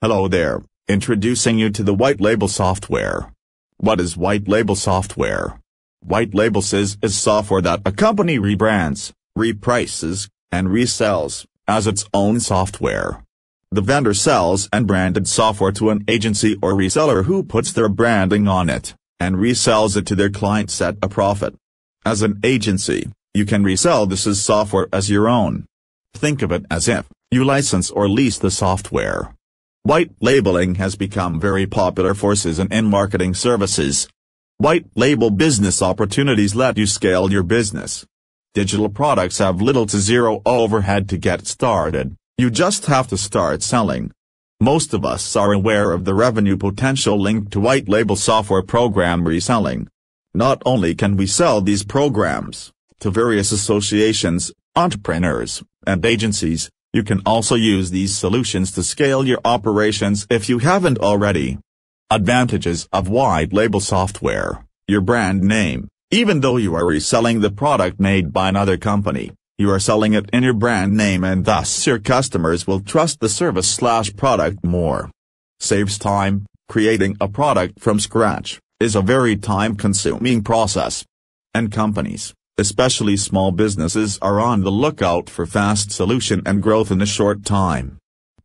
Hello there, introducing you to the White Label software. What is White Label software? White labels is software that a company rebrands, reprices, and resells, as its own software. The vendor sells and branded software to an agency or reseller who puts their branding on it, and resells it to their clients at a profit. As an agency, you can resell this is software as your own. Think of it as if you license or lease the software. White labeling has become very popular for Citizen in marketing services. White label business opportunities let you scale your business. Digital products have little to zero overhead to get started, you just have to start selling. Most of us are aware of the revenue potential linked to white label software program reselling. Not only can we sell these programs to various associations, entrepreneurs, and agencies, you can also use these solutions to scale your operations if you haven't already. Advantages of White Label Software Your brand name Even though you are reselling the product made by another company, you are selling it in your brand name and thus your customers will trust the service slash product more. Saves time, creating a product from scratch is a very time-consuming process. And companies, especially small businesses are on the lookout for fast solution and growth in a short time.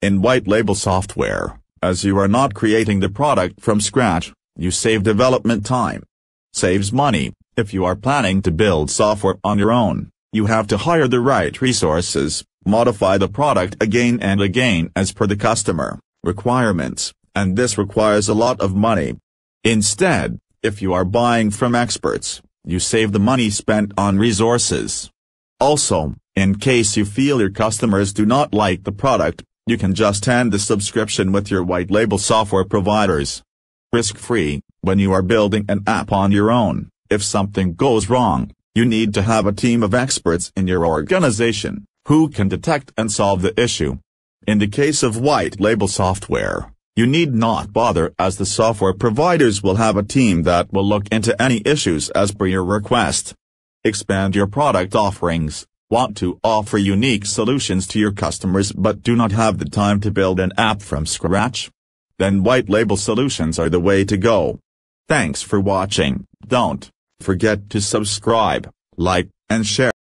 In white label software, as you are not creating the product from scratch, you save development time. Saves money, if you are planning to build software on your own, you have to hire the right resources, modify the product again and again as per the customer requirements, and this requires a lot of money. Instead, if you are buying from experts, you save the money spent on resources. Also, in case you feel your customers do not like the product, you can just end the subscription with your white label software providers. Risk-free, when you are building an app on your own, if something goes wrong, you need to have a team of experts in your organization, who can detect and solve the issue. In the case of white label software, you need not bother as the software providers will have a team that will look into any issues as per your request. Expand your product offerings. Want to offer unique solutions to your customers but do not have the time to build an app from scratch? Then white label solutions are the way to go. Thanks for watching. Don't forget to subscribe, like, and share.